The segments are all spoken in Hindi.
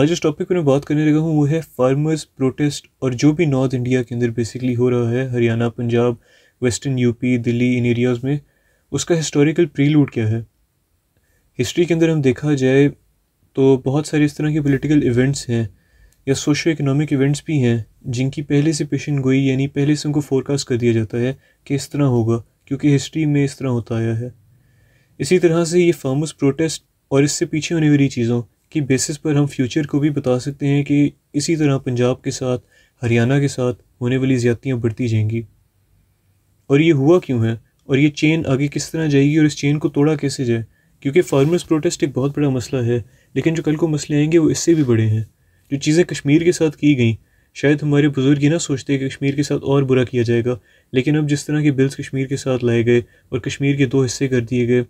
आज जिस टॉपिक पर मैं बात करने लगा हूँ वो है फार्मर्स प्रोटेस्ट और जो भी नॉर्थ इंडिया के अंदर बेसिकली हो रहा है हरियाणा पंजाब वेस्टर्न यूपी दिल्ली इन एरियाज़ में उसका हिस्टोरिकल प्रीलूड क्या है हिस्ट्री के अंदर हम देखा जाए तो बहुत सारे इस तरह के पोलिटिकल इवेंट्स हैं या सोशो इकोनॉमिक इवेंट्स भी हैं जिनकी पहले से पेशन गोई यानी पहले से उनको फोरकास्ट कर दिया जाता है कि इस तरह होगा क्योंकि हिस्ट्री में इस तरह होता आया है इसी तरह से ये फार्मर्स प्रोटेस्ट और इससे पीछे होने वाली चीज़ों की बेसिस पर हम फ्यूचर को भी बता सकते हैं कि इसी तरह पंजाब के साथ हरियाणा के साथ होने वाली ज़्यादतियाँ बढ़ती जाएंगी और ये हुआ क्यों है और ये चेन आगे किस तरह जाएगी और इस चेन को तोड़ा कैसे जाए क्योंकि फार्मर्स प्रोटेस्ट एक बहुत बड़ा मसला है लेकिन जो कल को मसले आएंगे वो इससे भी बड़े हैं जो चीज़ें कश्मीर के साथ की गई शायद हमारे बुज़ुर्ग ये ना सोचते कि कश्मीर के साथ और बुरा किया जाएगा लेकिन अब जिस तरह के बिल्स कश्मीर के साथ लाए गए और कश्मीर के दो हिस्से कर दिए गए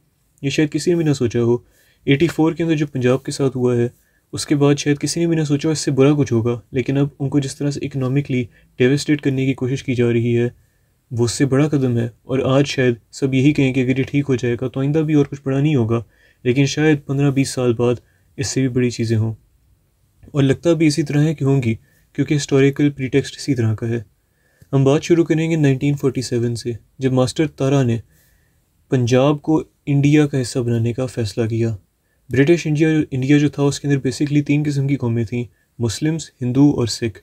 ये शायद किसी ने भी ना सोचा हो एटी फ़ोर के अंदर जो पंजाब के साथ हुआ है उसके बाद शायद किसी ने भी ना सोचा इससे बुरा कुछ होगा लेकिन अब उनको जिस तरह से इकनॉमिकली डेवेस्टेट करने की कोशिश की जा रही है वो उससे बड़ा कदम है और आज शायद सब यही कहें कि अगर ये ठीक हो जाएगा तो आइंदा भी और कुछ बड़ा नहीं होगा लेकिन शायद पंद्रह बीस साल बाद इससे भी बड़ी चीज़ें हों और लगता भी इसी तरह है कि होंगी क्योंकि हिस्टोरिकल प्रीटेक्स्ट इसी तरह का है हम बात शुरू करेंगे 1947 से जब मास्टर तारा ने पंजाब को इंडिया का हिस्सा बनाने का फ़ैसला किया ब्रिटिश इंडिया इंडिया जो था उसके अंदर बेसिकली तीन किस्म की कौमें थीं मुस्लिम्स हिंदू और सिख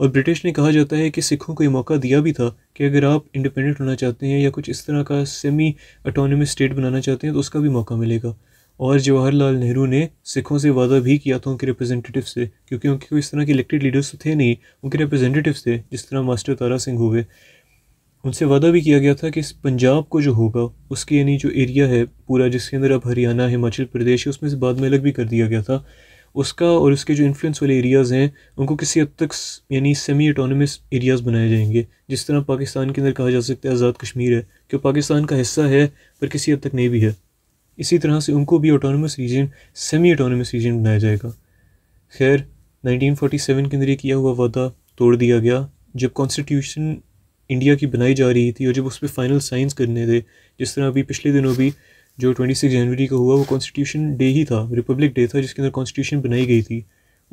और ब्रिटिश ने कहा जाता है कि सिखों को ये मौका दिया भी था कि अगर आप इंडिपेंडेंट होना चाहते हैं या कुछ इस तरह का सेमी अटोनमस स्टेट बनाना चाहते हैं तो उसका भी मौका मिलेगा और जवाहरलाल नेहरू ने सिखों से वादा भी किया था उनके रिप्रेजेंटेटिव से क्योंकि उनके कोई इस तरह के इलेक्टेड लीडर्स तो थे नहीं उनके रिप्रेजेंटेटिव थे जिस तरह मास्टर तारा सिंह हुए उनसे वादा भी किया गया था कि पंजाब को जो होगा उसके यानी जो एरिया है पूरा जिसके अंदर अब हरियाणा हिमाचल प्रदेश है उसमें से बाद में अलग भी कर दिया गया था उसका और उसके जो इन्फ्लुएंस वाले एरियाज़ हैं उनको किसी हद तक यानी सेमी ऑटोनमस एरियाज़ बनाए जाएंगे जिस तरह पाकिस्तान के अंदर कहा जा सकता है आज़ाद कश्मीर है कि पाकिस्तान का हिस्सा है पर किसी हद तक नहीं भी है इसी तरह से उनको भी autonomous region semi autonomous region बनाया जाएगा खैर 1947 के अंदर किया हुआ वादा तोड़ दिया गया जब कॉन्स्टिट्यूशन इंडिया की बनाई जा रही थी और जब उस पर फाइनल साइंस करने थे जिस तरह अभी पिछले दिनों भी जो ट्वेंटी सिक्स जनवरी को हुआ वो कॉन्स्टिट्यूशन डे ही था रिपब्लिक डे था जिसके अंदर कॉन्स्टिट्यूशन बनाई गई थी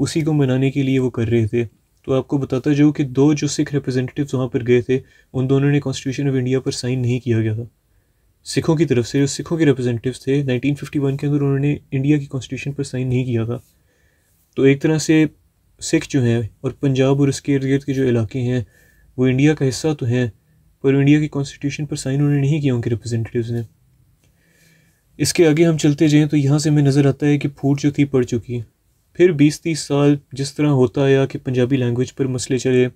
उसी को मनाने के लिए वो कर रहे थे तो आपको बताता जाऊँ कि दो जो सिख रिप्रेजेंटेटिव्स वहाँ पर गए थे उन दोनों ने कॉन्स्टिट्यूशन ऑफ इंडिया पर साइन नहीं किया गया था सिखों की तरफ से जो सिखों के रिप्रेजेंटेटिव थे 1951 के अंदर उन्होंने इंडिया की कॉन्स्टिट्यूशन पर साइन नहीं किया था तो एक तरह से सिख जो हैं और पंजाब और इसके इर्द गिर्द के जो इलाके हैं वो इंडिया का हिस्सा तो हैं पर इंडिया की कॉन्स्टिट्यूशन पर साइन उन्होंने नहीं किया उनके रिप्रेजेंटेटिव्स ने इसके आगे हम चलते जाएँ तो यहाँ से हमें नज़र आता है कि फूट जो थी पड़ चुकी फिर बीस तीस साल जिस तरह होता आया कि पंजाबी लैंग्वेज पर मसले चले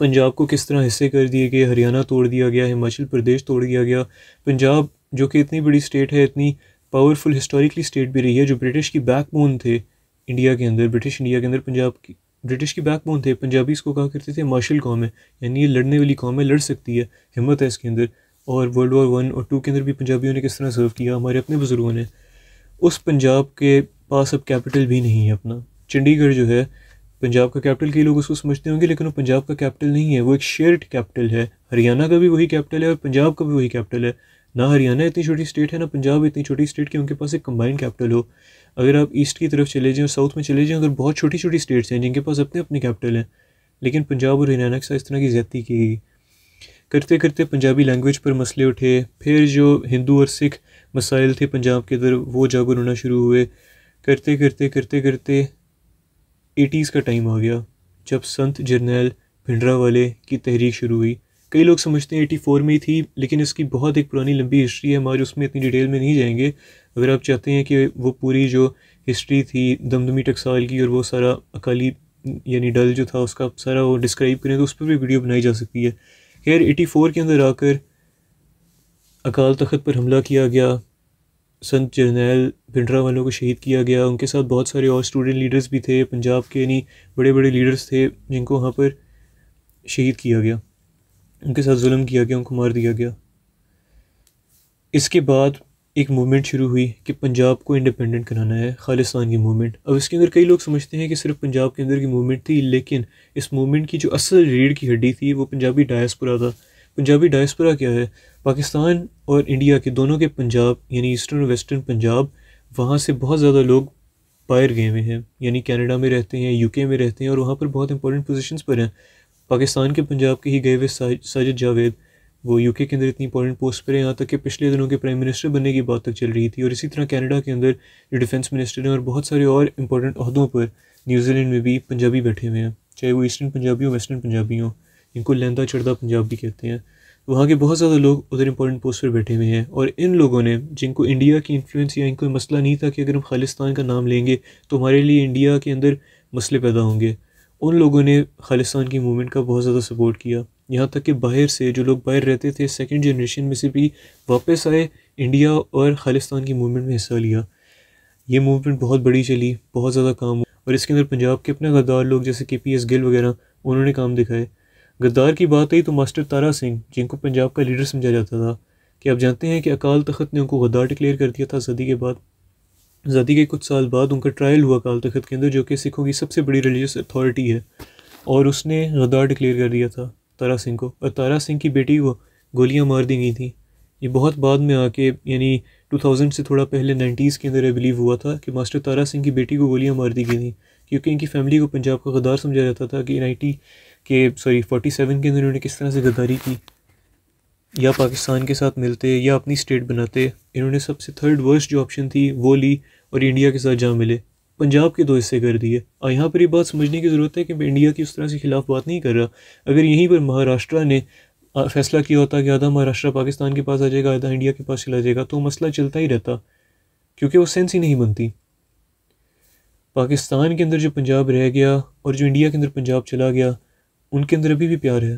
पंजाब को किस तरह हिस्से कर दिए गए हरियाणा तोड़ दिया गया हिमाचल प्रदेश तोड़ दिया गया पंजाब जो कि इतनी बड़ी स्टेट है इतनी पावरफुल हिस्टोरिकली स्टेट भी रही है जो ब्रिटिश की बैकबोन थे इंडिया के अंदर ब्रिटिश इंडिया के अंदर पंजाब की ब्रिटिश की बैकबोन थे पंजाबी इसको कहा करते थे मार्शल कॉम है यानी ये लड़ने वाली कौम है लड़ सकती है हिम्मत है इसके अंदर और वर्ल्ड वॉर वन और टू के अंदर भी पंजाबियों ने किस तरह सर्व किया हमारे अपने बुज़ुर्गों ने उस पंजाब के पास अब कैपिटल भी नहीं है अपना चंडीगढ़ जो है पंजाब का कैपिटल कई लोग उसको समझते होंगे लेकिन वो पंजाब का कैपिटल नहीं है वो एक शेयर्ड कैपिटल है हरियाणा का भी वही कैपिटल है और पंजाब का भी वही कैपिटल है ना हरियाणा इतनी छोटी स्टेट है ना पंजाब इतनी छोटी स्टेट कि उनके पास एक कंबाइंड कैपिटल हो अगर आप ईस्ट की तरफ चले जाएँ और साउथ में चले जाएँ अगर बहुत छोटी छोटी स्टेट्स हैं जिनके पास अपने अपने कैपिटल हैं लेकिन पंजाब और हरियाणा के साथ इस तरह की ज्यादती की गई करते करते पंजाबी लैंग्वेज पर मसले उठे फिर जो हिंदू और सिख मसाइल थे पंजाब के अंदर वो जागरूक होना शुरू हुए करते करते करते करते एटीज़ का टाइम आ गया जब संत जर्नैल भिंडरा वाले की तहरीक शुरू हुई कई लोग समझते हैं एटी फोर में ही थी लेकिन इसकी बहुत एक पुरानी लंबी हिस्ट्री है हमारे उसमें इतनी डिटेल में नहीं जाएंगे अगर आप चाहते हैं कि वो पूरी जो हिस्ट्री थी दमदमी टकसाल की और वो सारा अकाली यानी डल जो था उसका सारा वो डिस्क्राइब करें तो उस पर भी वीडियो बनाई जा सकती है खैर एटी फोर के अंदर आकर अकाल तख्त पर हमला किया गया संत जर्नैल भिंडरा वालों को शहीद किया गया उनके साथ बहुत सारे और स्टूडेंट लीडर्स भी थे पंजाब के यानी बड़े बड़े लीडर्स थे जिनको वहाँ पर शहीद किया गया उनके साथ जुल्म किया गया उनको मार दिया गया इसके बाद एक मूवमेंट शुरू हुई कि पंजाब को इंडिपेंडेंट कराना है खालिस्तान की मूवमेंट अब इसके अंदर कई लोग समझते हैं कि सिर्फ पंजाब के अंदर की मूवमेंट थी लेकिन इस मूवमेंट की जो असल रीढ़ की हड्डी थी वो पंजाबी डायस्पुरा था पंजाबी डायस्पुरा क्या है पाकिस्तान और इंडिया के दोनों के पंजाब यानी ईस्टर्न और वेस्टर्न पंजाब वहाँ से बहुत ज़्यादा लोग बाहर गए हुए हैं यानी कैनेडा में रहते हैं यूके में रहते हैं और वहाँ पर बहुत इंपॉर्टेंट पोजिशन पर हैं पाकिस्तान के पंजाब के ही गए हुए साजिद जावेद वो यूके के अंदर इतनी इंपॉर्टेंट पोस्ट पर हैं यहाँ तक कि पिछले दिनों के प्राइम मिनिस्टर बनने की बात तक चल रही थी और इसी तरह कनाडा के अंदर जो डिफेंस मिनिस्टर हैं और बहुत सारे और इंपॉर्टेंट अहदों पर न्यूजीलैंड में भी पंजाबी बैठे हुए हैं चाहे वो ईस्टर्न पंजाबी हो वेस्टर्न पंजाबी हो इनको लहदा चढ़दा पंजाबी कहते हैं वहाँ के बहुत ज़्यादा लोग उधर इंपॉर्टेंट पोस्ट पर बैठे हुए हैं और इन लोगों ने जिनको इंडिया की इन्फ्लुएंस या इनको मसला नहीं था कि अगर हम खालिस्तान का नाम लेंगे तो हमारे लिए इंडिया के अंदर मसले पैदा होंगे उन लोगों ने खालिस्तान की मूवमेंट का बहुत ज़्यादा सपोर्ट किया यहाँ तक कि बाहर से जो लोग बाहर रहते थे सेकेंड जनरेशन में से भी वापस आए इंडिया और खालिस्तान की मूवमेंट में हिस्सा लिया ये मूवमेंट बहुत बड़ी चली बहुत ज़्यादा काम हुआ और इसके अंदर पंजाब के अपने गद्दार लोग जैसे के पी एस गिल वगैरह उन्होंने काम दिखाए गद्दार की बात आई तो मास्टर तारा सिंह जिनको पंजाब का लीडर समझा जाता था कि आप जानते हैं कि अकाल तख्त ने उनको गद्दार डिक्लेयर कर दिया था सदी के बाद आज़ादी के कुछ साल बाद उनका ट्रायल हुआ काल तख्त के अंदर जो कि सिखों की सबसे बड़ी रिलीजियस अथॉरिटी है और उसने गदार डिक्लेयर कर दिया था तारा सिंह को और तारा सिंह की बेटी को गोलियां मार दी गई थी ये बहुत बाद में आके यानी 2000 से थोड़ा पहले 90s के अंदर बिलीव हुआ था कि मास्टर तारा सिंह की बेटी को गोलियां मार दी गई थी क्योंकि इनकी फैमिली को पंजाब का गदार समझा जाता था कि नाइन्टी के सॉरी 47 के अंदर उन्होंने किस तरह से गद्दारी की या पाकिस्तान के साथ मिलते या अपनी स्टेट बनाते इन्होंने सबसे थर्ड वर्स्ट जो ऑप्शन थी वो ली और इंडिया के साथ जा मिले पंजाब के दो हिस्से कर दिए और यहाँ पर ये बात समझने की ज़रूरत है कि मैं इंडिया की उस तरह से खिलाफ बात नहीं कर रहा अगर यहीं पर महाराष्ट्र ने फैसला किया होता कि आधा महाराष्ट्र पाकिस्तान के पास आ जाएगा आधा इंडिया के पास चला जाएगा तो मसला चलता ही रहता क्योंकि वो सेंस ही नहीं बनती पाकिस्तान के अंदर जो पंजाब रह गया और जो इंडिया के अंदर पंजाब चला गया उनके अंदर अभी भी प्यार है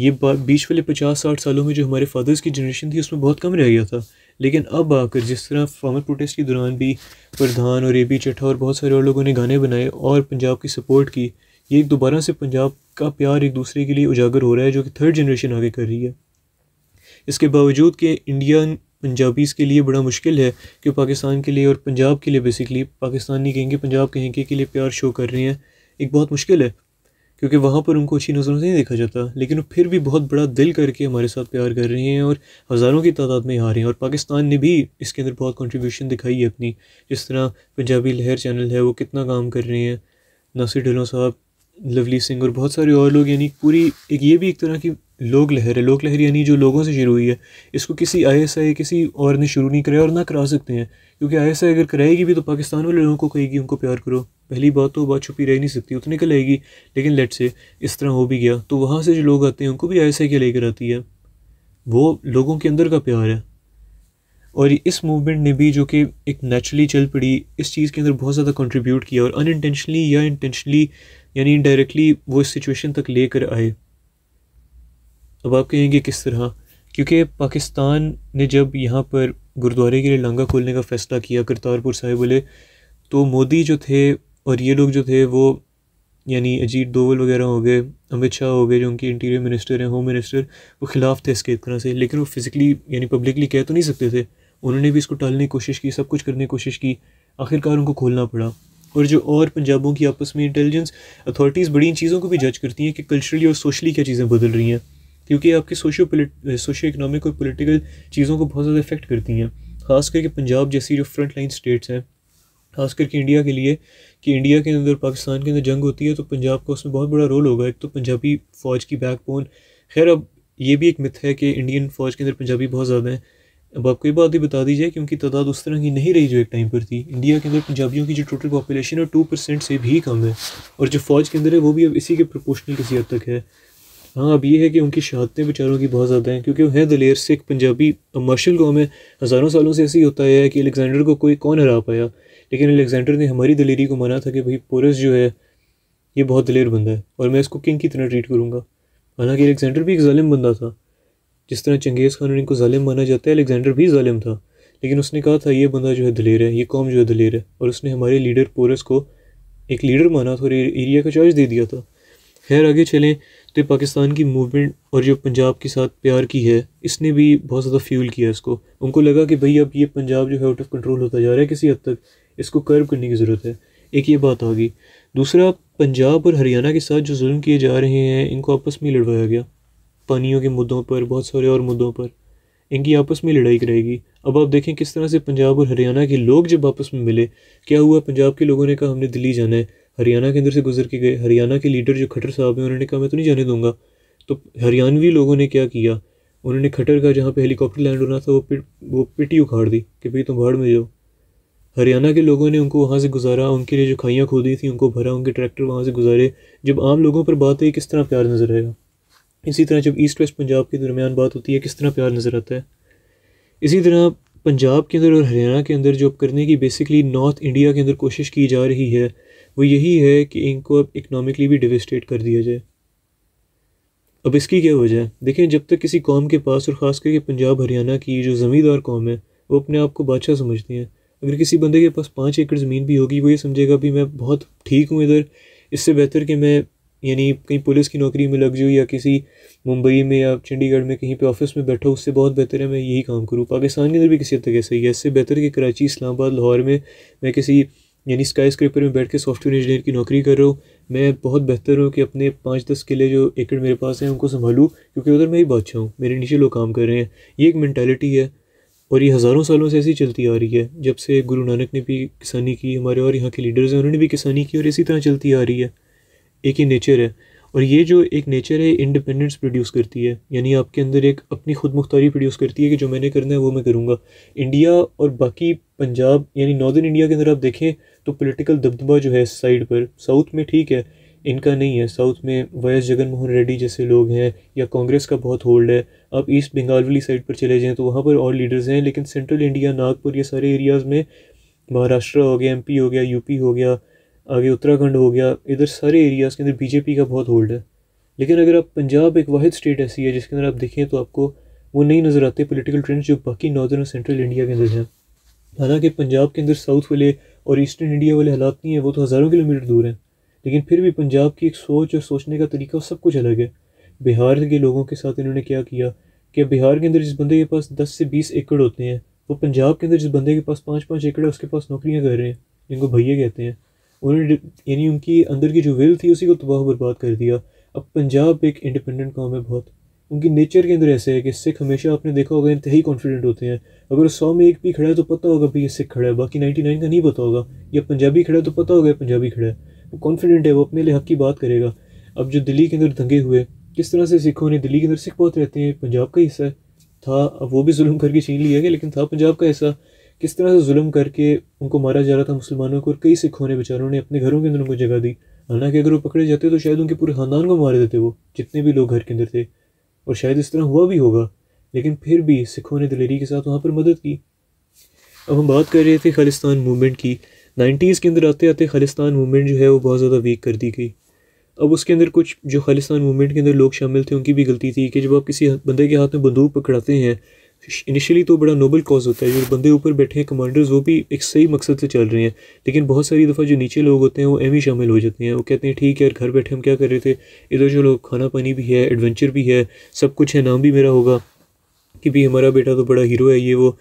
ये बीच वाले पचास साठ सालों में जो हमारे फादर्स की जनरेशन थी उसमें बहुत कम रह गया था लेकिन अब आकर जिस तरह फार्मर प्रोटेस्ट के दौरान भी प्रधान और ए बी चट्ठा और बहुत सारे और लोगों ने गाने बनाए और पंजाब की सपोर्ट की ये एक दोबारा से पंजाब का प्यार एक दूसरे के लिए उजागर हो रहा है जो कि थर्ड जनरेशन आगे कर रही है इसके बावजूद कि इंडियन पंजाबीज़ के लिए बड़ा मुश्किल है कि पाकिस्तान के लिए और पंजाब के लिए बेसिकली पाकिस्तानी कहेंगे पंजाब कहेंगे के लिए प्यार शो कर रहे हैं एक बहुत मुश्किल है क्योंकि वहाँ पर उनको अच्छी नज़रों से नहीं देखा जाता लेकिन फिर भी बहुत बड़ा दिल करके हमारे साथ प्यार कर रहे हैं और हज़ारों की तादाद में आ रहे हैं और पाकिस्तान ने भी इसके अंदर बहुत कंट्रीब्यूशन दिखाई है अपनी जिस तरह पंजाबी लहर चैनल है वो कितना काम कर रहे हैं नासिर ढिलों साहब लवली सिंह और बहुत सारे और लोग यानी पूरी एक ये भी एक तरह की लोक लहर है लोक लहर यानी जो लोगों से शुरू हुई है इसको किसी आई एस आई किसी और ने शुरू नहीं कराया और ना करा सकते हैं क्योंकि आई एस आई अगर कराएगी भी तो पाकिस्तान वाले लोगों को कहेगी उनको प्यार करो पहली बात तो बात छुपी रह नहीं सकती उतने का लेगी लेकिन लेट से इस तरह हो भी गया तो वहाँ से जो लोग आते हैं उनको भी ऐसे क्या लेकर आती है वो लोगों के अंदर का प्यार है और इस मूवमेंट ने भी जो कि एक नेचुरली चल पड़ी इस चीज़ के अंदर बहुत ज़्यादा कंट्रीब्यूट किया और अनइंटेंशनली या इंटेंशनली यानी इनडायरेक्टली वो इस सिचुएशन तक लेकर आए अब आप कहेंगे किस तरह क्योंकि पाकिस्तान ने जब यहाँ पर गुरुद्वारे के लिए लांगा खोलने का फ़ैसला किया करतारपुर साहिब बोले तो मोदी जो थे और ये लोग जो थे वो यानी अजीत दोवल वगैरह हो गए अमित शाह हो गए जो उनके इंटीरियर मिनिस्टर हैं होम मिनिस्टर वो खिलाफ थे इसके तरह से लेकिन वो फिज़िकली यानी पब्लिकली कह तो नहीं सकते थे उन्होंने भी इसको टालने की कोशिश की सब कुछ करने की कोशिश की आखिरकार उनको खोलना पड़ा और जो और पंजाबों की आपस में इंटेलिजेंस अथॉरिटीज़ बड़ी इन चीज़ों को भी जज करती हैं कि कल्चरली और सोशली क्या चीज़ें बदल रही हैं क्योंकि आपके सोशो सोशो इकनॉमिक और पोलिटिकल चीज़ों को बहुत ज़्यादा इफेक्ट करती हैं खास करके पंजाब जैसी जो फ्रंट लाइन स्टेट्स हैं खास करके इंडिया के लिए कि इंडिया के अंदर पाकिस्तान के अंदर जंग होती है तो पंजाब का उसमें बहुत बड़ा रोल होगा एक तो पंजाबी फ़ौज की बैकबोन खैर अब ये भी एक मिथ है कि इंडियन फ़ौज के अंदर पंजाबी बहुत ज़्यादा हैं अब आपको ये बात भी बता दीजिए कि उनकी तादाद उस तरह की नहीं रही जो एक टाइम पर थी इंडिया के अंदर पंजाबियों की जो टोटल पॉपुलेशन है टू परसेंट से भी कम है और जो फ़ौज के अंदर है वो भी अब इसी के प्रोपोर्शनल किसी हद तक है हाँ अब ये है कि उनकी शहादतें बेचारों की बहुत ज़्यादा हैं क्योंकि वो है दलेर से एक पंजाबी मार्शल गाँव में हज़ारों सालों से ऐसे ही होता है कि अलेक्जेंडर को कोई कौन हरा पाया लेकिन अलेक्जेंडर ने हमारी दलेरी को माना था कि भाई पोरस जो है ये बहुत दलेर बंदा है और मैं इसको किंग की तरह ट्रीट करूँगा हालांकि अलेक्जेंडर भी एक ालिम बंदा था जिस तरह चंगेज़ खान इनको ालिम माना जाता है अलेक्जेंडर भी ालिम था लेकिन उसने कहा था ये बंदा जो है दलेर है ये कौम जो है दलेर है और उसने हमारे लीडर पोरस को एक लीडर माना था और एरिया का चार्ज दे दिया था खैर आगे चलें तो पाकिस्तान की मूवमेंट और जो पंजाब के साथ प्यार की है इसने भी बहुत ज़्यादा फ्यूल किया इसको उनको लगा कि भाई अब ये पंजाब जो है आउट ऑफ कंट्रोल होता जा रहा है किसी हद तक इसको कर्व करने की ज़रूरत है एक ये बात आ गई दूसरा पंजाब और हरियाणा के साथ जो जुल्म किए जा रहे हैं इनको आपस में लड़वाया गया पानियों के मुद्दों पर बहुत सारे और मुद्दों पर इनकी आपस में लड़ाई कराएगी अब आप देखें किस तरह से पंजाब और हरियाणा के लोग जब आपस में मिले क्या हुआ पंजाब के लोगों ने कहा हमने दिल्ली जाना है हरियाणा के अंदर से गुजर के गए हरियाणा के लीडर जो खट्टर साहब हैं उन्होंने कहा मैं तो नहीं जाने दूंगा तो हरियाणवी लोगों ने क्या किया उन्होंने खट्टर का जहाँ पे हेलीकॉप्टर लैंड होना था वो पिट वो पिटी उखाड़ दी कि भाई तुम भाड़ में जाओ हरियाणा के लोगों ने उनको वहाँ से गुजारा उनके लिए जो खाइयाँ खोदी थी उनको भरा उनके ट्रैक्टर वहाँ से गुजारे जब आम लोगों पर बात है किस तरह प्यार नज़र आएगा इसी तरह जब ईस्ट वेस्ट पंजाब के दरमियान बात होती है किस तरह प्यार नज़र आता है इसी तरह पंजाब के अंदर और हरियाणा के अंदर जो अब करने की बेसिकली नॉर्थ इंडिया के अंदर कोशिश की जा रही है वो यही है कि इनको अब इकनॉमिकली भी डिवेस्टेट कर दिया जाए अब इसकी क्या वजह है देखें जब तक किसी कौम के पास और ख़ास करके पंजाब हरियाणा की जो ज़मींदार कौम है वो अपने आप को बादशाह समझती हैं अगर किसी बंदे के पास पाँच एकड़ ज़मीन भी होगी वो ये समझेगा भी मैं बहुत ठीक हूँ इधर इससे बेहतर कि मैं यानी कहीं पुलिस की नौकरी में लग जाऊँ या किसी मुंबई में या चंडीगढ़ में कहीं पे ऑफिस में बैठा उससे बहुत बेहतर है मैं यही काम करूँ पाकिस्तान के अंदर भी किसी हद तक ऐसा ही है इससे बेहतर कि कराची इस्लामाबाद लाहौर में मैं किसी यानी स्काई स्क्रेपर में बैठ के सॉफ्टवेयर इंजीनियर की नौकरी कर रहा हूँ मैं बहुत बेहतर हूँ कि अपने पाँच दस किले जो एकड़ मेरे पास हैं उनको संभालूँ क्योंकि उधर मैं ही बादशाह हूँ मेरे नीचे लोग काम कर रहे हैं ये एक मैंटेलिटी है और ये हज़ारों सालों से ऐसी चलती आ रही है जब से गुरु नानक ने भी किसानी की हमारे और यहाँ के लीडर्स हैं उन्होंने भी किसानी की और इसी तरह चलती आ रही है एक ही नेचर है और ये जो एक नेचर है इंडिपेंडेंस प्रोड्यूस करती है यानी आपके अंदर एक अपनी खुद मुख्तारी प्रोड्यूस करती है कि जो मैंने करना है वो मैं करूँगा इंडिया और बाकी पंजाब यानी नॉर्दर्न इंडिया के अंदर आप देखें तो पोलिटिकल दबदबा जो है साइड पर साउथ में ठीक है इनका नहीं है साउथ में वाई जगन मोहन रेड्डी जैसे लोग हैं या कांग्रेस का बहुत होल्ड है आप ईस्ट बंगाल वाली साइड पर चले जाएँ तो वहाँ पर और लीडर्स हैं लेकिन सेंट्रल इंडिया नागपुर ये सारे एरियाज़ में महाराष्ट्र हो गया एमपी हो गया यूपी हो गया आगे उत्तराखंड हो गया इधर सारे एरियाज़ के अंदर बीजेपी का बहुत होल्ड है लेकिन अगर आप पंजाब एक वाद स्टेट ऐसी है जिसके अंदर आप देखें तो आपको वो नहीं नज़र आते पोलिटिकल ट्रेंड्स जो बाकी नॉर्दर्न और सेंट्रल इंडिया के अंदर हैं हालांकि पंजाब के अंदर साउथ वाले और ईस्टर्न इंडिया वाले हालात नहीं है वो तो हज़ारों किलोमीटर दूर हैं लेकिन फिर भी पंजाब की एक सोच और सोचने का तरीका सब कुछ अलग है बिहार के लोगों के साथ इन्होंने क्या किया कि बिहार के अंदर जिस बंदे के पास दस से बीस एकड़ होते हैं वो पंजाब के अंदर जिस बंदे के पास पाँच पाँच एकड़ है उसके पास नौकरियाँ कर रहे हैं जिनको भैया कहते हैं उन्होंने यानी उनकी अंदर की जो विल थी उसी को तबाह बर्बाद कर दिया अब पंजाब एक इंडिपेंडेंट कौम है बहुत उनकी नेचर के अंदर ऐसा है कि सिख हमेशा आपने देखा होगा इंतहाई कॉन्फिडेंट होते हैं अगर सौ में एक भी खड़ा है तो पता होगा भाई ये सिख खड़ा है बाकी नाइन्टी नाइन का नहीं पता होगा या पंजाबी खड़ा है तो पता होगा पंजाबी खड़ा है वो कॉन्फिडेंट है वो अपने लिए हक की बात करेगा अब जो दिल्ली के अंदर दंगे हुए किस तरह से सिखों ने दिल्ली के अंदर सिख बहुत रहते हैं पंजाब का हिस्सा था अब वो भी जुल्म करके छीन लिया गया लेकिन था पंजाब का हिस्सा किस तरह से जुल्म करके उनको मारा जा रहा था मुसलमानों को और कई सिखों ने बेचारों ने अपने घरों के अंदर उनको जगह दी हालांकि अगर वो पकड़े जाते तो शायद उनके पूरे खानदान को मार देते वो जितने भी लोग घर के अंदर थे और शायद इस तरह हुआ भी होगा लेकिन फिर भी सिखों ने दिलेरी के साथ वहाँ पर मदद की अब हम बात कर रहे थे खालिस्तान मूवमेंट की नाइन्टीज़ के अंदर आते आते खालिस्तान मूवमेंट जो है वो बहुत ज़्यादा वीक कर दी गई अब उसके अंदर कुछ जो खालिस्तान मूवमेंट के अंदर लोग शामिल थे उनकी भी गलती थी कि जब आप किसी बंदे के हाथ में बंदूक पकड़ाते हैं इनिशियली तो बड़ा नोबल कॉज होता है जो बंदे ऊपर बैठे हैं कमांडर्स वो भी एक सही मकसद से चल रहे हैं लेकिन बहुत सारी दफ़ा जो नीचे लोग होते हैं वो एम ही शामिल हो जाते हैं वो कहते हैं ठीक है यार घर बैठे हम क्या कर रहे थे इधर जो लोग खाना पानी भी है एडवेंचर भी है सब कुछ है नाम भी मेरा होगा कि भाई हमारा बेटा तो बड़ा हीरो है ये वो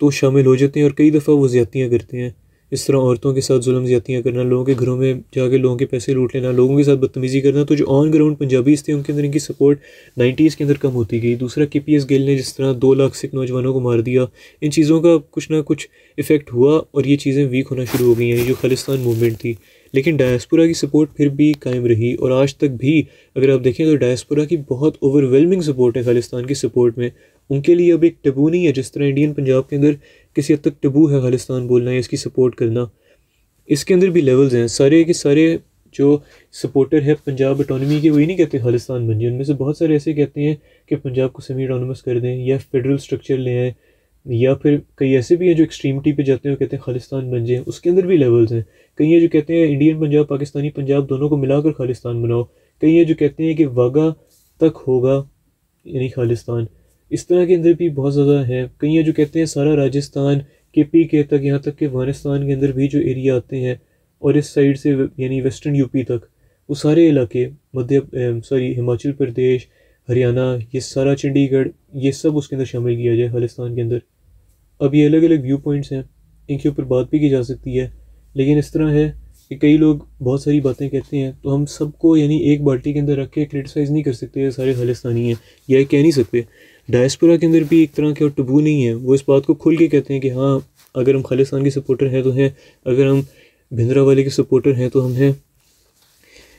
तो शामिल हो जाते हैं और कई दफ़ा वो ज़्यादतियाँ करते हैं इस तरह औरतों के साथ जुल्म ज्यादियाँ करना लोगों के घरों में जाके लोगों के पैसे लूट लेना लोगों के साथ बदतमीज़ी करना तो जो ऑन ग्राउंड पंजाबीज़ थे उनके अंदर इनकी सपोर्ट नाइन्टीज़ के अंदर कम होती गई दूसरा के पी एस गिल ने जिस तरह दो लाख सिख नौजवानों को मार दिया इन चीज़ों का कुछ ना कुछ इफ़ेक्ट हुआ और ये चीज़ें वीक होना शुरू हो गई हैं जो खालिस्तान मूवमेंट थी लेकिन डायस्पोरा की सपोर्ट फिर भी कायम रही और आज तक भी अगर आप देखें तो डायस्पोरा की बहुत ओवरवेलमिंग सपोर्ट है खालिस्तान की सपोर्ट में उनके लिए अब एक टबू नहीं है जिस तरह इंडियन पंजाब के अंदर किसी हद तक टबू है खालिस्तान बोलना या इसकी सपोर्ट करना इसके अंदर भी लेवल्स हैं सारे के सारे जो सपोर्टर है पंजाब अटोनमी के वही नहीं कहते खालिस्तान बन जाए उनमें से बहुत सारे ऐसे कहते हैं कि पंजाब को सेमी अटोनमस कर दें या फेडरल स्ट्रक्चर ले आएँ या फिर कई ऐसे भी हैं जो एक्सट्रीमिटी पे जाते हैं और कहते हैं खालिस्तान बन जाए उसके अंदर भी लेवल्स हैं कई हैं जो कहते हैं इंडियन पंजाब पाकिस्तानी पंजाब दोनों को मिलाकर खालिस्तान बनाओ कई हैं जो कहते हैं कि वागा तक होगा यानी खालिस्तान इस तरह के अंदर भी बहुत ज़्यादा है कई जो कहते हैं सारा राजस्थान के पी के तक यहाँ तक के अफगानिस्तान के अंदर भी जो एरिया आते हैं और इस साइड से यानी वेस्टर्न यूपी तक वो सारे इलाके मध्य सॉरी हिमाचल प्रदेश हरियाणा ये सारा चंडीगढ़ ये सब उसके अंदर शामिल किया जाए खालिस्तान के अंदर अब ये अलग अलग व्यू पॉइंट्स हैं इनके ऊपर बात भी की जा सकती है लेकिन इस तरह है कि कई लोग बहुत सारी बातें कहते हैं तो हम सबको यानी एक बाल्टी के अंदर रख के क्रिटिसाइज़ नहीं कर सकते सारे खालिस्तानी हैं यह कह नहीं सकते डायस्पोरा के अंदर भी एक तरह के और टबू नहीं है वो इस बात को खुल के कहते हैं कि हाँ अगर हम खालिस्तान के सपोर्टर हैं तो हैं अगर हम भिंदरा वाले के सपोर्टर हैं तो हम हैं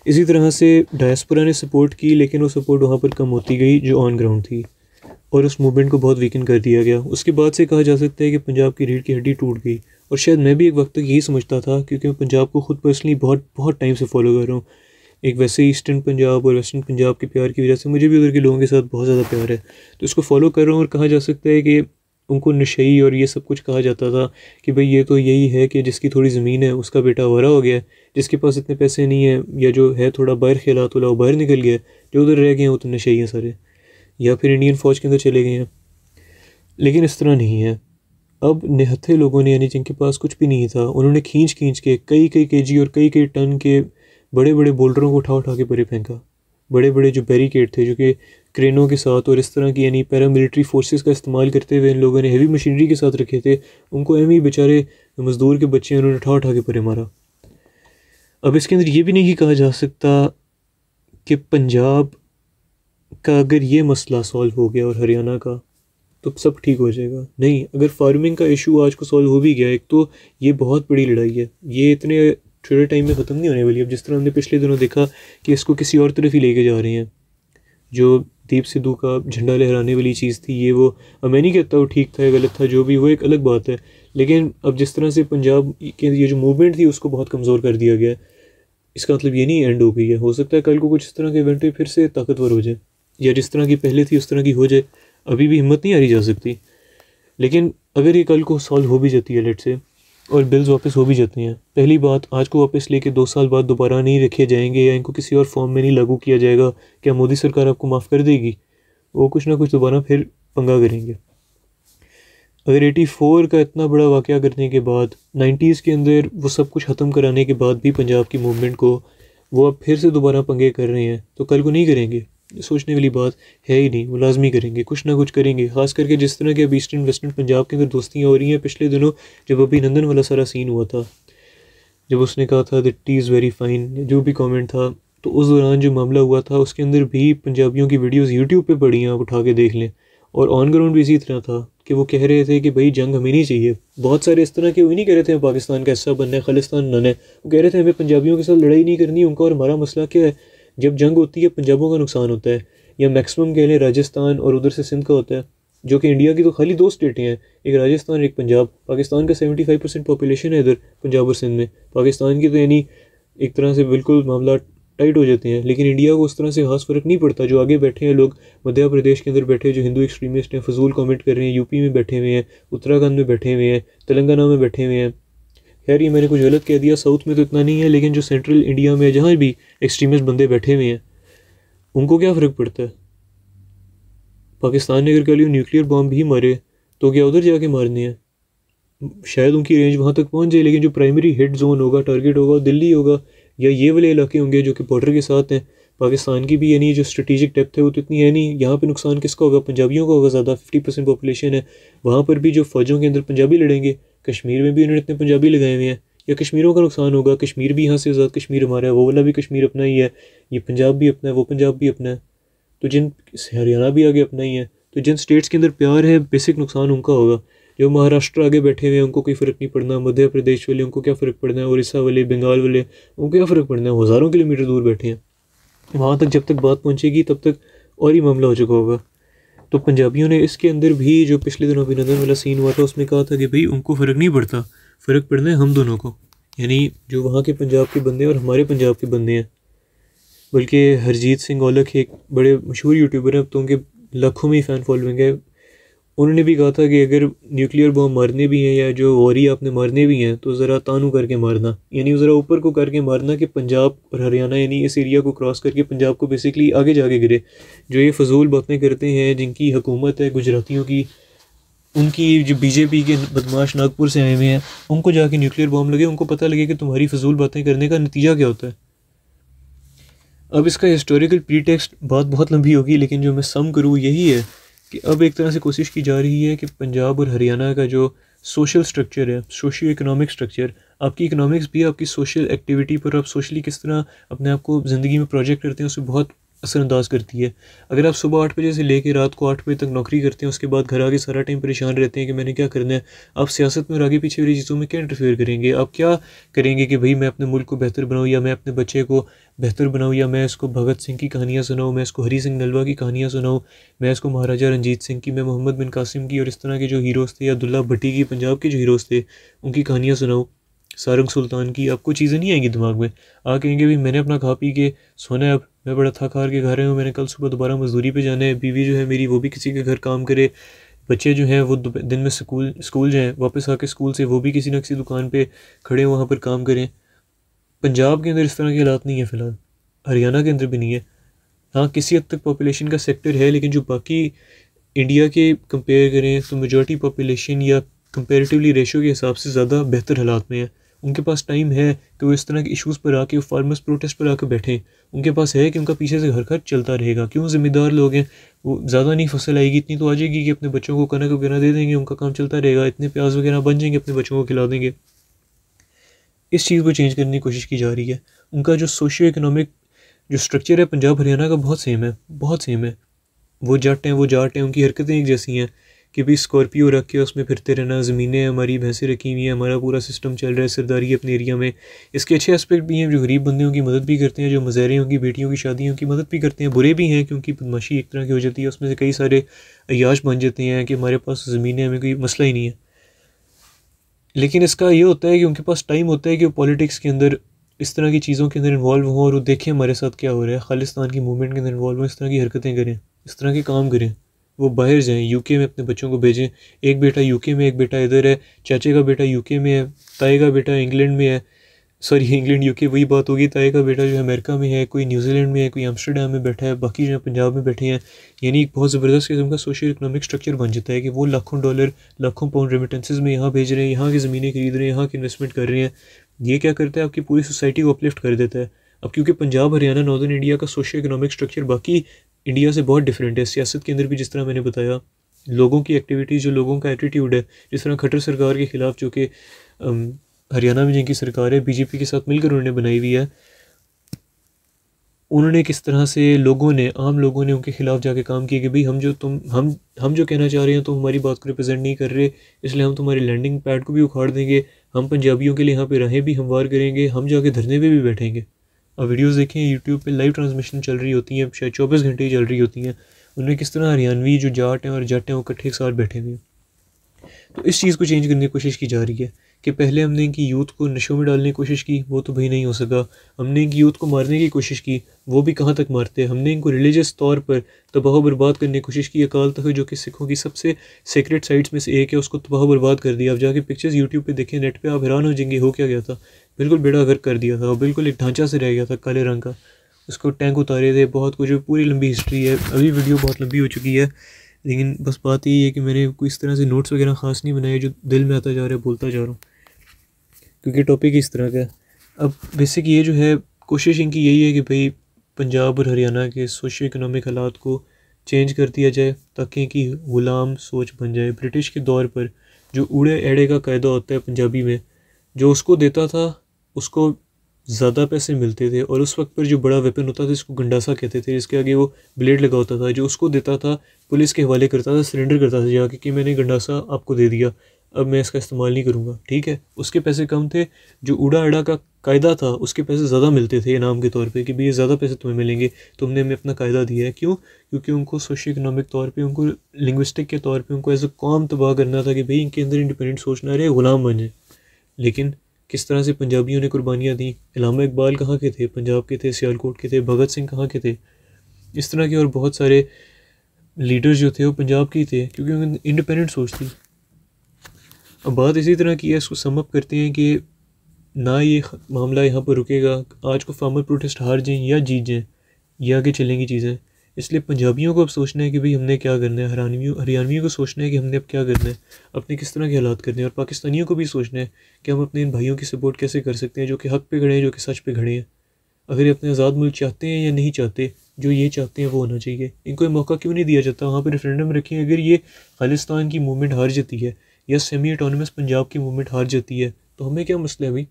इसी तरह से डायस्पोरा ने सपोर्ट की लेकिन वो सपोर्ट वहाँ पर कम होती गई जो ऑन ग्राउंड थी और उस मूवमेंट को बहुत वीकन कर दिया गया उसके बाद से कहा जा सकता है कि पंजाब की रीढ़ की हड्डी टूट गई और शायद मैं भी एक वक्त तक यही समझता था क्योंकि मैं पंजाब को ख़ुद पर्सनली बहुत बहुत टाइम से फॉलो कर रहा हूँ एक वैसे ईस्टर्न पंजाब और वेस्टर्न पंजाब के प्यार की वजह से मुझे भी उधर के लोगों के साथ बहुत ज़्यादा प्यार है तो इसको फॉलो कर रहा हूँ और कहा जा सकता है कि उनको नशई और ये सब कुछ कहा जाता था कि भाई ये तो यही है कि जिसकी थोड़ी ज़मीन है उसका बेटा वरा हो गया जिसके पास इतने पैसे नहीं है या जो है थोड़ा बाहर खेला तो वो बाहर निकल गया जो उधर रह गए हैं वो तो नशई हैं सारे या फिर इंडियन फ़ौज के अंदर चले गए हैं लेकिन इस तरह नहीं है अब निहत्थे लोगों ने यानी जिनके पास कुछ भी नहीं था उन्होंने खींच खींच के कई कई के जी और कई कई टन के बड़े बड़े बोल्डरों को उठा उठा के परे फेंका बड़े बड़े जो बैरिकेड थे जो कि क्रेनों के साथ और इस तरह की यानी पैरामिलिट्री फोर्सेस का इस्तेमाल करते हुए इन लोगों ने हैवी मशीनरी के साथ रखे थे उनको एम ही बेचारे मज़दूर के बच्चे उन्होंने उठा उठा के परे मारा अब इसके अंदर ये भी नहीं कहा जा सकता कि पंजाब का अगर ये मसला सॉल्व हो गया और हरियाणा का तो सब ठीक हो जाएगा नहीं अगर फार्मिंग का इशू आज को सॉल्व हो भी गया एक तो ये बहुत बड़ी लड़ाई है ये इतने थोड़े टाइम में ख़त्म नहीं होने वाली अब जिस तरह हमने पिछले दिनों देखा कि इसको किसी और तरफ ही लेके जा रहे हैं जो दीप सिद्धू का झंडा लहराने वाली चीज़ थी ये वो अब मैं नहीं कहता वो ठीक था या गलत था जो भी वो एक अलग बात है लेकिन अब जिस तरह से पंजाब के ये जो मूवमेंट थी उसको बहुत कमज़ोर कर दिया गया इसका मतलब ये नहीं एंड हो गई है हो सकता है कल को कुछ इस तरह के इवेंट फिर से ताकतवर हो जाए या जिस तरह की पहले थी उस तरह की हो जाए अभी भी हिम्मत नहीं हारी जा सकती लेकिन अगर ये कल को सॉल्व हो भी जाती है लेट से और बिल्स वापस हो भी जाती हैं पहली बात आज को वापस लेके दो साल बाद दोबारा नहीं रखे जाएंगे या इनको किसी और फॉर्म में नहीं लागू किया जाएगा क्या मोदी सरकार आपको माफ़ कर देगी वो कुछ ना कुछ दोबारा फिर पंगा करेंगे अगर एटी फोर का इतना बड़ा वाक़ करने के बाद नाइन्टीज़ के अंदर वो सब कुछ ख़त्म कराने के बाद भी पंजाब की मूवमेंट को वो अब फिर से दोबारा पंगे कर रहे हैं तो कल को नहीं करेंगे सोचने वाली बात है ही नहीं वो लाजमी करेंगे कुछ ना कुछ करेंगे खास करके जिस तरह के अब ईस्टर्न वेस्टर्न पंजाब के अंदर दोस्तियाँ हो रही हैं पिछले दिनों जब अभिनंदन वाला सारा सीन हुआ था जब उसने कहा था that T is very fine जो भी कमेंट था तो उस दौरान जो मामला हुआ था उसके अंदर भी पंजाबियों की वीडियोज़ यूट्यूब पर पड़ी हैं आप उठा के देख लें और ऑन ग्राउंड भी इसी तरह था कि वो कह रहे थे कि भाई जंग हमें नहीं चाहिए बहुत सारे इस तरह के वो नहीं कह रहे थे पाकिस्तान का हिस्सा बनना है खालिस्तान बनना है वो कह रहे थे हमें पंजाबियों के साथ लड़ाई नहीं करनी उनका और हमारा मसला क्या है जब जंग होती है पंजाबों का नुकसान होता है या मैक्सिमम कह लें राजस्थान और उधर से सिंध का होता है जो कि इंडिया की तो खाली दो स्टेटें हैं एक राजस्थान एक पंजाब पाकिस्तान का सेवेंटी फाइव परसेंट पॉपुलेशन है इधर पंजाब और सिंध में पाकिस्तान की तो यानी एक तरह से बिल्कुल मामला टाइट हो जाते हैं लेकिन इंडिया को उस तरह से खास फ़र्क नहीं पड़ता जो आगे बैठे हैं लोग मध्य प्रदेश के अंदर बैठे जो हिंदू एक्सट्रीमिस्ट हैं फजूल कमेंट कर रहे हैं यूपी में बैठे हुए हैं उत्तराखंड में बैठे हुए हैं तेलंगाना में बैठे हुए हैं खैर ये मैंने कुछ गलत कह दिया साउथ में तो इतना नहीं है लेकिन जो सेंट्रल इंडिया में जहाँ भी एक्सट्रीमिस्ट बंदे बैठे हुए हैं उनको क्या फ़र्क पड़ता है पाकिस्तान ने अगर कह लिया न्यूक्लियर बॉम्ब भी मारे तो क्या उधर जाके मारने हैं शायद उनकी रेंज वहाँ तक पहुँच जाए लेकिन जो प्राइमरी हिट जोन होगा टारगेट होगा दिल्ली होगा या ये वाले इलाके होंगे जो कि बॉर्डर के साथ हैं पाकिस्तान की भी यानी जो स्ट्रेटेजिक डेप्थ है वो तो इतनी है नहीं यहाँ पे नुकसान किसका होगा पंजाबियों का होगा ज़्यादा फिफ्टी परसेंट पॉपुलेशन है वहाँ पर भी जो फ़ौजों के अंदर पंजाबी लड़ेंगे कश्मीर में भी उन्होंने इतने पंजाबी लगाए हुए हैं या कश्मीरों का नुकसान होगा कश्मीर भी यहाँ से आज़ाद कश्मीर हमारा है वो वाला भी कश्मीर अपना ही है ये पंजाब भी अपना है वो पंजाब भी अपना है तो जिन हरियाणा भी आगे अपना ही है तो जिन स्टेट्स के अंदर प्यार है बेसिक नुकसान उनका होगा जो महाराष्ट्र आगे बैठे हुए हैं उनको कोई फ़र्क नहीं पड़ना मध्य प्रदेश वाले उनको क्या फ़र्क पड़ना है उड़ीसा वाले बंगाल वाले उनको क्या फ़र्क पड़ना है हज़ारों किलोमीटर दूर बैठे हैं वहाँ तक जब तक बात पहुँचेगी तब तक और ही मामला हो चुका होगा तो पंजाबियों ने इसके अंदर भी जो पिछले दिनों अभिनंदन वाला सीन हुआ था उसमें कहा था कि भाई उनको फ़र्क नहीं पड़ता फ़र्क पड़ना है हम दोनों को यानी जो वहाँ के पंजाब के बंदे हैं और हमारे पंजाब के बंदे हैं बल्कि हरजीत सिंह औलख एक बड़े मशहूर यूट्यूबर हैं अब तो उनके लाखों में ही फ़ैन फॉलोइंग है उन्होंने भी कहा था कि अगर न्यूक्लियर बॉम्ब मरने भी हैं या जो वॉरी आपने मरने भी हैं तो ज़रा तानू करके मारना यानी ज़रा ऊपर को करके मारना कि पंजाब और हरियाणा यानी इस एरिया को क्रॉस करके पंजाब को बेसिकली आगे जाके गिरे जो ये फजूल बातें करते हैं जिनकी हुकूमत है गुजरातियों की उनकी जो बीजेपी के बदमाश नागपुर से आए हुए हैं उनको जाके न्यूक्लियर बॉम्ब लगे उनको पता लगे कि तुम्हारी फजूल बातें करने का नतीजा क्या होता है अब इसका हिस्टोरिकल प्रीटेक्स्ट बात बहुत लंबी होगी लेकिन जो मैं सम करूँ यही है कि अब एक तरह से कोशिश की जा रही है कि पंजाब और हरियाणा का जो सोशल स्ट्रक्चर है सोशियो इकोनॉमिक स्ट्रक्चर आपकी इकोनॉमिक्स भी आपकी सोशल एक्टिविटी पर आप सोशली किस तरह अपने आप को ज़िंदगी में प्रोजेक्ट करते हैं उसमें बहुत असरअंदाज करती है अगर आप सुबह आठ बजे से लेकर रात को आठ बजे तक नौकरी करते हैं उसके बाद घर आके सारा टाइम परेशान रहते हैं कि मैंने क्या करना है आप सियासत में और आगे पीछे वाली चीज़ों में क्या इंटरफेयर करेंगे आप क्या करेंगे कि भाई मैं अपने मुल्क को बेहतर बनाऊँ या मैं अपने बच्चे को बेहतर बनाऊँ या मैं इसको भगत सिंह की कहानियाँ सुनाऊँ मैं इसको हरी सिंह नलवा की कहानियाँ सुनाऊँ मैं इसको महाराजा रंजीत सिंह की मैं मोहम्मद बिन कासिम की और इस तरह के जो हीरोज़ थे या दुल्ला भट्टी की पंजाब के जो हीरोज़ थे उनकी कहानियाँ सुनाऊँ सारंग सुल्तान की आपको चीज़ें नहीं आएंगी दिमाग में आ कहेंगे भी मैंने अपना खा पी के सोना है अब मैं बड़ा थक हार के घर आया हूँ मैंने कल सुबह दोबारा मजदूरी पे जाना है बीवी जो है मेरी वो भी किसी के घर काम करे बच्चे जो हैं वो दिन में स्कूल स्कूल जाएँ वापस आके स्कूल से वो भी किसी ना किसी दुकान पर खड़े वहाँ पर काम करें पंजाब के अंदर इस तरह के हालात नहीं है फ़िलहाल हरियाणा के अंदर भी नहीं है हाँ किसी हद तक पॉपुलेशन का सेक्टर है लेकिन जो बाकी इंडिया के कंपेयर करें तो मेजॉरिटी पॉपुलेशन या कंपेरेटिवली रेशो के हिसाब से ज़्यादा बेहतर हालात में है उनके पास टाइम है कि वो इस तरह के इश्यूज़ पर आके फार्मर्स प्रोटेस्ट पर आके बैठें उनके पास है कि उनका पीछे से घर खर्च चलता रहेगा क्यों ज़िम्मेदार लोग हैं वो ज़्यादा नहीं फसल आएगी इतनी तो आ जाएगी कि अपने बच्चों को कनक वगैरह दे देंगे उनका काम चलता रहेगा इतने प्याज वगैरह बन जाएंगे अपने बच्चों को खिला देंगे इस चीज़ को चेंज करने की कोशिश की जा रही है उनका जो सोशो इकोनॉमिक जो स्ट्रक्चर है पंजाब हरियाणा का बहुत सेम है बहुत सेम है वो जट हैं वो जाट हैं उनकी हरकतें एक जैसी हैं कि भाई स्कॉर्पियो रख के उसमें फिरते रहना ज़मीनें हमारी भैंसें रखी हुई हैं हमारा पूरा सिस्टम चल रहा है सरदारी अपने एरिया में इसके अच्छे एस्पेक्ट भी हैं जो गरीब बंदियों की मदद भी करते हैं जो मज़ारियों की बेटियों की शादियों की मदद भी करते हैं बुरे भी हैं क्योंकि बदमाशी एक तरह की हो जाती है उसमें से कई सारे अयाश बन जाते हैं कि हमारे पास ज़मीनें हमें कोई मसला ही नहीं है लेकिन इसका ये होता है कि उनके पास टाइम होता है कि वो पॉलिटिक्स के अंदर इस तरह की चीज़ों के अंदर इन्वॉल्व हों और वो देखें हमारे साथ क्या हो रहा है खालिस्तान की मूवमेंट के अंदर इन्वॉल्व हों इस तरह की हरकतें करें इस तरह के काम करें वो बाहर जाएं यूके में अपने बच्चों को भेजें एक बेटा यूके में एक बेटा इधर है चाचे का बेटा यूके में है ताए का बेटा इंग्लैंड में है सॉरी इंग्लैंड यूके वही बात होगी ताए का बेटा जो है अमेरिका में है कोई न्यूजीलैंड में है कोई एम्स्टरडेम में बैठा है बाकी जो है पंजाब में बैठे हैं यानी एक बहुत ज़बरदस्त किस्म का सोशल इकनॉमिक स्ट्रक्चर बन जाता है कि वो लाखों डॉलर लाखों पाउंड रेमिटेंसेज में यहाँ भेज रहे हैं यहाँ की ज़मीनें खरीद रहे हैं यहाँ की इन्वेस्टमेंट कर रहे हैं ये क्या करता है आपकी पूरी सोसाइटी को अपलिफ्ट कर देता है अब क्योंकि पंजाब हरियाणा नॉर्दर्न इंडिया का सोशो इकोनॉमिक स्ट्रक्चर बाकी इंडिया से बहुत डिफरेंट है सियासत के अंदर भी जिस तरह मैंने बताया लोगों की एक्टिविटीज़ जो लोगों का एटीट्यूड है जिस तरह खट्टर सरकार के ख़िलाफ़ जो कि हरियाणा में जिनकी सरकार है बीजेपी के साथ मिलकर उन्होंने बनाई हुई है उन्होंने किस तरह से लोगों ने आम लोगों ने उनके खिलाफ जाके काम किया कि भाई हम जो तुम हम हम जो कहना चाह रहे हैं तो हमारी बात को रिप्रेजेंट नहीं कर रहे इसलिए हम तुम्हारे लैंडिंग पैड को भी उखाड़ देंगे हम पंजाबियों के लिए यहाँ पे रहें भी हमवार करेंगे हम जाके धरने पर भी बैठेंगे और वीडियोस देखें यूट्यूब पे लाइव ट्रांसमिशन चल रही होती हैं शायद चौबीस घंटे ही चल रही होती हैं उनमें किस तरह हरियाणवी जो जाट हैं और जट हैं वो इकट्ठे एक साथ बैठे हुए हैं तो इस चीज़ को चेंज करने की कोशिश की जा रही है कि पहले हमने इनकी यूथ को नशों में डालने की कोशिश की वो तो भाई नहीं हो सका हमने इनकी यूथ को मारने की कोशिश की वो भी कहाँ तक मारते हमने इनको रिलीजियस तौर पर तबाह बर्बाद करने की कोशिश की अकाल तख्त जो कि सिखों की सबसे सीक्रेट साइट्स में से एक है उसको तबाह बर्बाद कर दिया अब जाके पिक्चर्स यूट्यूब पर देखें नेट पर आप हैरान हो जाएंगे हो क्या गया था बिल्कुल बेड़ा अगर कर दिया था बिल्कुल एक ढांचा से रह गया था काले रंग का उसको टैंक उतारे थे बहुत कुछ पूरी लंबी हिस्ट्री है अभी वीडियो बहुत लंबी हो चुकी है लेकिन बस बात यही है कि मैंने कोई इस तरह से नोट्स वगैरह ख़ास नहीं बनाए जो दिल में आता जा रहा है बोलता जा रहा हूँ क्योंकि टॉपिक इस तरह का अब बेसिक ये जो है कोशिश इनकी यही है कि भाई पंजाब और हरियाणा के सोशो इकनॉमिक हालात को चेंज कर दिया जाए ताकि कि ग़ुलाम सोच बन जाए ब्रिटिश के दौर पर जो उड़े एड़े का कायदा होता है पंजाबी में जो उसको देता था उसको ज़्यादा पैसे मिलते थे और उस वक्त पर जो बड़ा वेपन होता था इसको गंडासा कहते थे इसके आगे वो ब्लेड लगा होता था जो उसको देता था पुलिस के हवाले करता था सरेंडर करता था जाके कि मैंने गंडासा आपको दे दिया अब मैं इसका इस्तेमाल नहीं करूँगा ठीक है उसके पैसे कम थे जो उड़ा अड़ा का कायदा था उसके पैसे ज़्यादा मिलते थे इनाम के तौर पर कि भैया ज़्यादा पैसे तुम्हें मिलेंगे तुमने हमें अपना कायदा दिया है क्यों क्योंकि उनको सोशो इकनॉमिक तौर पर उनको लिंग्विस्टिक के तौर पर उनको एज अ कॉम तबाह करना था कि भाई इनके अंदर इंडिपेंडेंट सोचना रहे ग़ुलाम बने लेकिन किस तरह से पंजाबियों ने कुर्बानियाँ दी इलामा इकबाल कहाँ के थे पंजाब के थे सियालकोट के थे भगत सिंह कहाँ के थे इस तरह के और बहुत सारे लीडर्स जो थे वो पंजाब के ही थे क्योंकि इंडिपेंडेंट सोच थी अब बात इसी तरह की है इसको समअप करते हैं कि ना ये मामला यहाँ पर रुकेगा आज को फार्मर प्रोटेस्ट हार जाएँ या जीत जाएँ या आगे चलेंगी चीज़ें इसलिए पंजाबियों को अब सोचना है कि भाई हमने क्या करना है हरियाणवियों हरियाणवियों को सोचना है कि हमने अब क्या करना है अपने किस तरह के हालात करने हैं और पाकिस्तानियों को भी सोचना है कि हम अपने इन भाइयों की सपोर्ट कैसे कर सकते हैं जो कि हक पे खड़े हैं जो कि सच पे खड़े हैं अगर ये अपने आज़ाद मुल्क चाहते हैं या नहीं चाहते जो ये चाहते हैं वो होना चाहिए इनको ये मौका क्यों नहीं दिया जाता वहाँ पर रेफरेंडम रखें अगर ये खालिस्तान की मूवमेंट हार जाती है या सेमी ऑटोनमस पंजाब की मूवमेंट हार जाती है तो हमें क्या मसला है भाई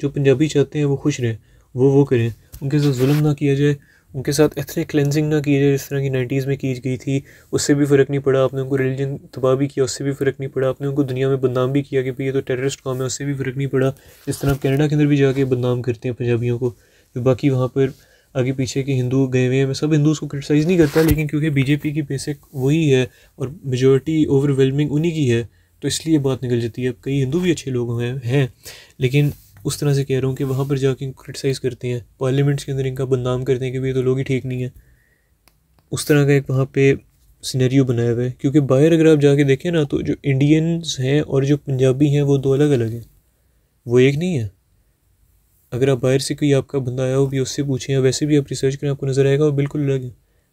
जो पंजाबी चाहते हैं वो खुश रहें वो वो करें उनके साथ जुलम ना किया जाए उनके साथ इतने क्लेंजिंग ना की जाए जिस तरह की नाइन्टीज़ में की गई थी उससे भी फ़र्क नहीं पड़ा आपने उनको रिलीजन तबाह भी किया उससे भी फ़र्क नहीं पड़ा आपने उनको दुनिया में बदनाम भी किया कि भाई ये तो टेररिस्ट काम है उससे भी फ़र्क नहीं पड़ा इस तरह आप कैनेडा के अंदर भी जाके बदनाम करते हैं पंजाबियों को तो बाकी वहाँ पर आगे पीछे के हिंदू गए हुए हैं मैं सब हिंदू को क्रिटिसाइज़ नहीं करता लेकिन क्योंकि बीजेपी की बेसिक वही है और मेजोरिटी ओवरवेलमिंग उन्हीं की है तो इसलिए बात निकल जाती है अब कई हिंदू भी अच्छे लोग हैं लेकिन उस तरह से कह रहा हूँ कि वहाँ पर जाके क्रिटिसाइज़ करते हैं पार्लियामेंट्स के अंदर इनका बदनाम करते हैं कि भाई तो लोग ही ठीक नहीं है उस तरह का एक वहाँ पे सिनेरियो बनाया हुआ है क्योंकि बाहर अगर आप जाके देखें ना तो जो इंडियंस हैं और जो पंजाबी हैं वो दो अलग अलग हैं वो एक नहीं है अगर आप बाहर से कोई आपका बंदा आया हो भी उससे पूछें या वैसे भी आप रिसर्च करें आपको नज़र आएगा और बिल्कुल अलग है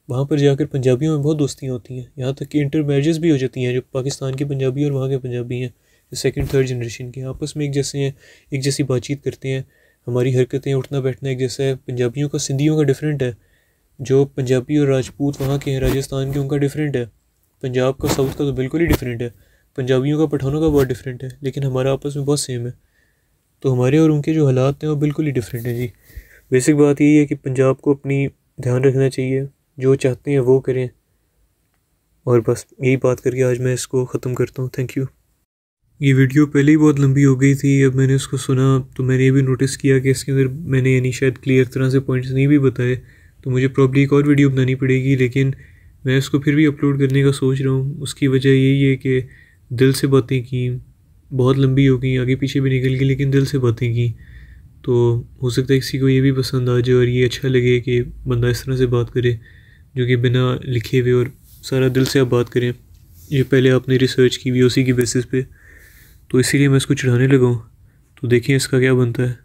वहाँ पर जाकर पंजाबियों में बहुत दोस्तियाँ होती हैं यहाँ तक कि इंटर भी हो जाती हैं जो पाकिस्तान के पंजाबी और वहाँ के पंजाबी हैं सेकेंड थर्ड जनरेशन के आपस में एक जैसे हैं एक जैसी बातचीत करते हैं हमारी हरकतें उठना बैठना एक जैसा है पंजाबियों का सिंधियों का डिफरेंट है जो पंजाबी और राजपूत वहाँ के हैं राजस्थान के उनका डिफरेंट है पंजाब का साउथ का तो बिल्कुल ही डिफरेंट है पंजाबियों का पठानों का बहुत डिफरेंट है लेकिन हमारा आपस में बहुत सेम है तो हमारे और उनके जो हालात हैं वो बिल्कुल ही डिफरेंट हैं जी बेसिक बात यही है कि पंजाब को अपनी ध्यान रखना चाहिए जो चाहते हैं वो करें और बस यही बात करके आज मैं इसको ख़त्म करता हूँ थैंक यू ये वीडियो पहले ही बहुत लंबी हो गई थी अब मैंने उसको सुना तो मैंने ये भी नोटिस किया कि इसके अंदर मैंने यानी शायद क्लियर तरह से पॉइंट्स नहीं भी बताए तो मुझे प्रॉब्ली एक और वीडियो बनानी पड़ेगी लेकिन मैं इसको फिर भी अपलोड करने का सोच रहा हूँ उसकी वजह यही है कि दिल से बातें की बहुत लंबी हो गई आगे पीछे भी निकल गई लेकिन दिल से बातें की तो हो सकता है किसी को ये भी पसंद आ जाए और ये अच्छा लगे कि बंदा इस तरह से बात करे जो कि बिना लिखे हुए और सारा दिल से आप बात करें ये पहले आपने रिसर्च की भी उसी की बेसिस पे तो इसीलिए मैं इसको चढ़ाने लगा हूँ तो देखिए इसका क्या बनता है